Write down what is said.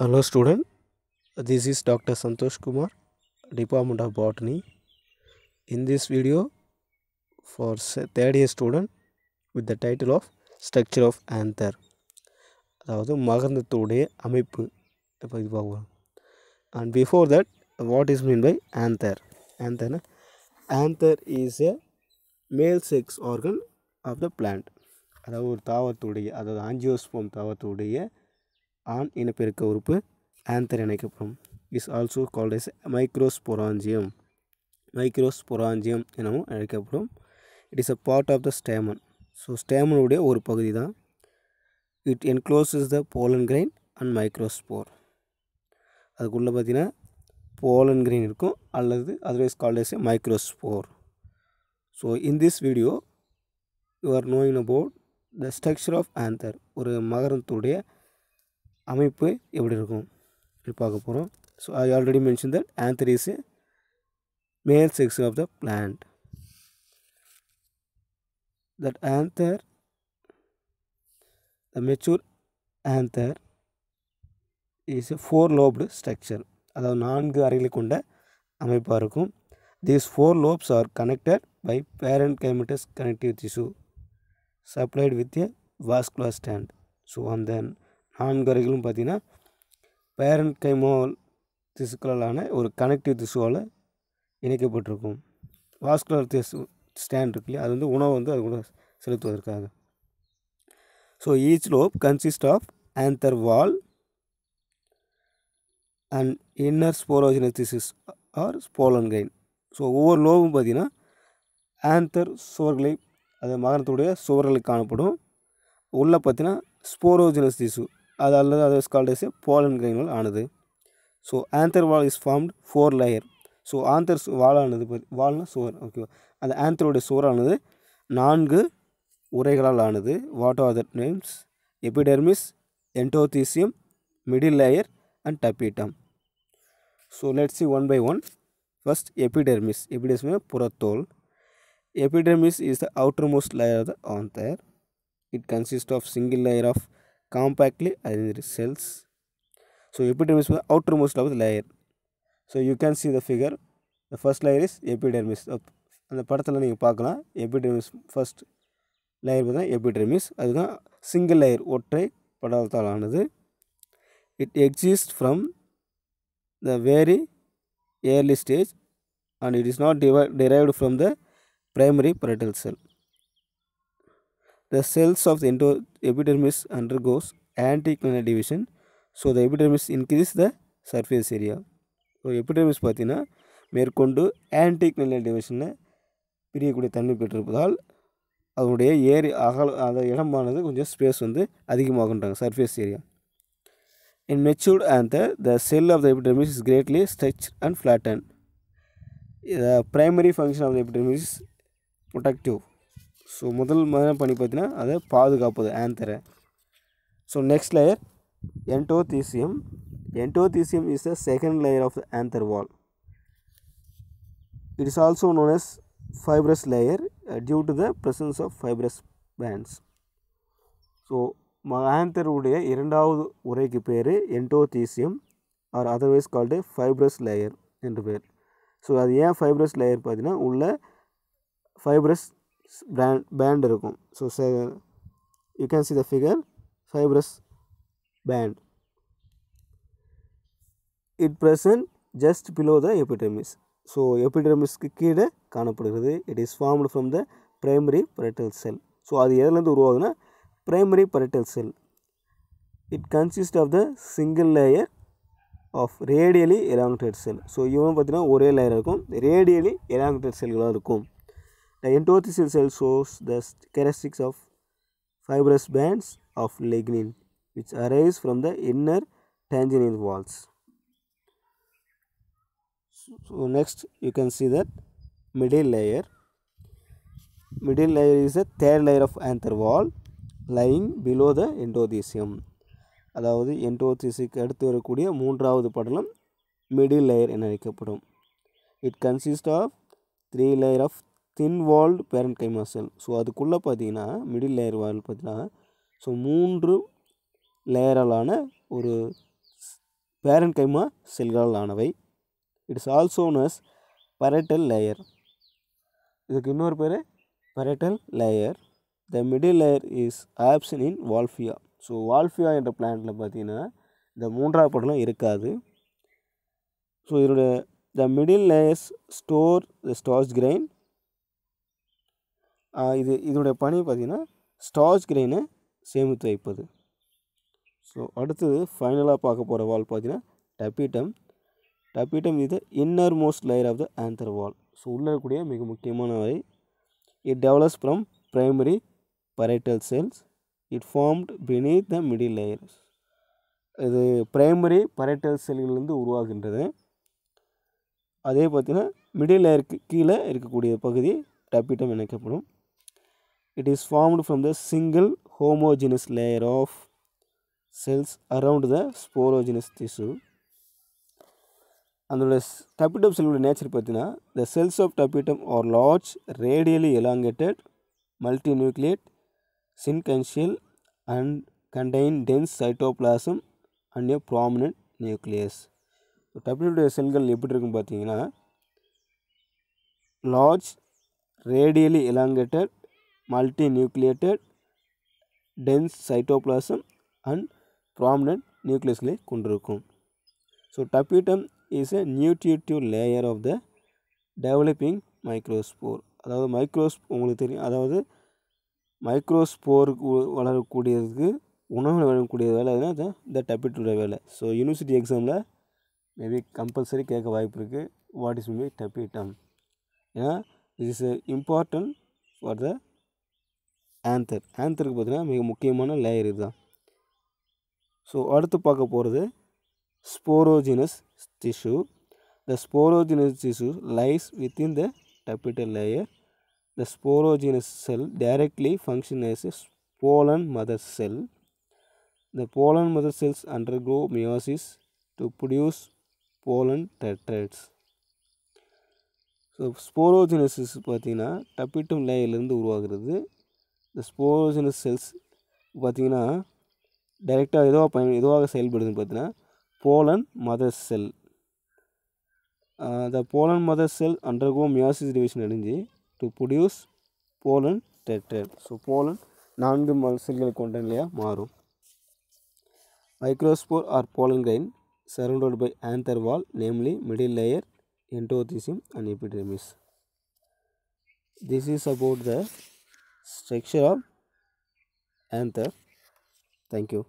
Hello student this is doctor Santosh Kumar department of botany in this video for third year student with the title of structure of anther मगंद and before that what is mean by anther anther anther is a male sex organ of the plant our तावत angiosperm तावत ஆண் இனப்பெருக்க உறுப்பு anther இணைக்கப்படும் is also called as microsporangium microsporangium எனவும் அழைக்கப்படும் it is a part of the stamen so ஸ்டேமனுடைய ஒரு பகுதி தான் it encloses the pollen grain and microspore அதுக்குள்ளே பார்த்தீங்கன்னா போலன் கிரைன் இருக்கும் அல்லது otherwise called as microspore so in this video you are knowing about the structure of anther ஒரு மகரத்துடைய அமைப்பு எப்படி இருக்கும் இப்படி பார்க்க போகிறோம் so I already mention that anther is male sex of the plant that anther the mature anther is a four lobed structure அதாவது நான்கு அறைகளை கொண்ட அமைப்பாக இருக்கும் these four லோப்ஸ் R connected by parenchymatous connective திசு supplied with a vascular strand so அந்த ஆண்கறைகளும் பார்த்திங்கன்னா பேரண்ட் கைமோல் திசுக்களாலான ஒரு கனெக்டிவ் திசுவால் இணைக்கப்பட்டிருக்கும் வாஸ்குலர் திசு ஸ்டாண்ட் இருக்கு அது வந்து உணவு வந்து அது கூட செலுத்துவதற்காக so each lobe consist of anther wall and inner sporogenous or pollen grain so ஒவ்வொரு லோவும் பார்த்திங்கன்னா ஆந்தர் சுவர்களை அது மகனத்துடைய சுவர்களை காணப்படும் உள்ளே பார்த்தீங்கன்னா ஸ்போரோஜினஸ் திசு அது அல்லது அது கால்ட் as a pollen ஆனது so anther wall is formed four layer so anther வாலானது வால்னா சுவர் ஓகேவா அந்த ஆந்தருடைய சுவரானது நான்கு உரைகளால் ஆனது what are that names epidermis endothecium middle layer and tapetum so let see one by one first epidermis epidermis புறத்தோல் epidermis is the most layer of the anther it consist of single layer of compactly arrange the cells. So epidermis is the outermost of the layer. So you can the the figure. The first layer is epidermis. அந்த படத்தில் நீங்கள் பார்க்கலாம் epidermis first layer பார்த்தீங்கன்னா epidermis அதுதான் single layer ஒற்றை படத்தால் ஆனது it exist from the very early stage and it is not டிவை derived from the primary parietal cell The cells of the endo epidermis undergoes anticlinal division. So the epidermis increase the surface area so epidermis பார்த்தீங்கன்னா மேற்கொண்டு ஆன்டிக்னல் டிவிஷனில் பிரியக்கூடிய தன்மை பெற்றிருப்பதால் அதனுடைய ஏரி அகல அந்த இடமானது கொஞ்சம் ஸ்பேஸ் வந்து அதிகமாகுன்றாங்க surface area in matured and the the cell of the epidermis is greatly stretch and flatten the primary function of the epidermis protective so முதல் முதல் பண்ணி பார்த்தீங்கன்னா அதை பாதுகாப்பது ஆந்தரை so next layer endothecium endothecium is the second layer of the anther wall it is also known as fibrous layer due to the presence of fibrous bands so so ஆந்தருடைய இரண்டாவது உரைக்கு பேர் என்டோதீசியம் R otherwise called fibrous layer என்று பேர் so அது ஏன் fibrous layer பார்த்தீங்கன்னா உள்ள ஃபைப்ரஸ் brand பேண்ட் இருக்கும் so say you can see the figure fibrous band it present just below the epidermis so எபிடெர்மிஸ்க்கு கீழே காணப்படுகிறது it is formed from the primary parietal cell so அது எதுலேருந்து உருவாகுதுன்னா primary parietal cell it consist of the single layer of radially elongated cell so இவன் பார்த்தீங்கன்னா ஒரே layer இருக்கும் ரேடியலி எலாங்கேட்டட் செல்களாக இருக்கும் The endothelial cell shows the characteristics of fibrous bands of lignin which arise from the inner tangential walls. So next you can see that middle layer. Middle layer is the third layer of anther wall lying below the endothesium. அதாவது என்டோத்திசிக்கு அடுத்து வரக்கூடிய மூன்றாவது படலம் middle layer என அழைக்கப்படும் it consist of three thin walled parenchyma cell so அதுக்குள்ளே பார்த்தீங்கன்னா middle layer வால் பார்த்தீங்கன்னா ஸோ மூன்று லேயரலான ஒரு கைமா செல்களால் ஆனவை இட்ஸ் ஆல்சோனஸ் நஸ் லேயர் இதுக்கு இன்னொரு பேர் parietal layer the middle layer is absent in Wolffia so Wolffia என்ற பிளான்ட்டில் பார்த்தீங்கன்னா இந்த மூன்றாவது படலாம் இருக்காது ஸோ இதோட the middle layers store the starch grain இது இதோடைய பணி பார்த்திங்கன்னா ஸ்டார்ச் கிரெயினை சேமித்து வைப்பது ஸோ அடுத்தது ஃபைனலாக பார்க்க போகிற வால் பார்த்திங்கன்னா டப்பிட்டம் டப்பிடம் இது innermost layer of the anther wall so உள்ளே இருக்கக்கூடிய மிக முக்கியமான வரை it develops from primary parietal cells it formed beneath the middle layer இது ப்ரைமரி பரைட்டல் செல்களிலிருந்து உருவாகின்றது அதே பார்த்திங்கன்னா மிடில் லேயருக்கு கீழே இருக்கக்கூடிய பகுதி டப்பிட்டம் இணைக்கப்படும் it is formed from the single homogeneous layer of cells around the sporogenous tissue. அதோட டப்பிடம் செல்லுடைய நேச்சர் பார்த்தீங்கன்னா the cells of tapetum are large radially elongated multi multinucleate syncytial and contain dense cytoplasm and a prominent nucleus டப்பிடோடைய செல்கள் எப்படி இருக்குன்னு பார்த்தீங்கன்னா large radially elongated multinucleated dense cytoplasm and prominent நியூக்ளியஸ்களை கொண்டிருக்கும் so tapetum is a nutritive layer of the developing microspore அதாவது மைக்ரோஸ் உங்களுக்கு தெரியும் அதாவது மைக்ரோஸ்போருக்கு வளரக்கூடியதுக்கு உணவு வழங்கக்கூடிய வேலை எதுனா இந்த டப்பிட்டோட வேலை ஸோ யூனிவர்சிட்டி எக்ஸாமில் மேபி கம்பல்சரி கேட்க வாய்ப்பு இருக்குது வாட் இஸ் மீ டப்பிட்டம் ஏன்னா it is a important for the anther ஆந்தருக்கு பார்த்திங்கன்னா மிக முக்கியமான லேயர் இதுதான் ஸோ அடுத்து பார்க்க போகிறது sporogenous tissue the sporogenous tissue lies within the tapetal layer the sporogenous cell directly function as pollen mother cell the pollen mother cells undergo meiosis to produce pollen tetrads so sporogenous பார்த்தீங்கன்னா tapetum லேயர்லேருந்து உருவாகிறது இந்த ஸ்போஜினஸ் cells பார்த்திங்கன்னா டைரெக்டாக எதுவாக பயன் எதுவாக செயல்படுதுன்னு பார்த்தீங்கன்னா pollen mother cell the pollen mother cell undergo meiosis division அடைஞ்சு to produce pollen tetrad so pollen நான்கு மல் செல்களை கொண்ட நிலையாக மாறும் microspore or pollen grain surrounded by anther wall namely middle layer endothecium and epidermis this is about the structure of anther thank you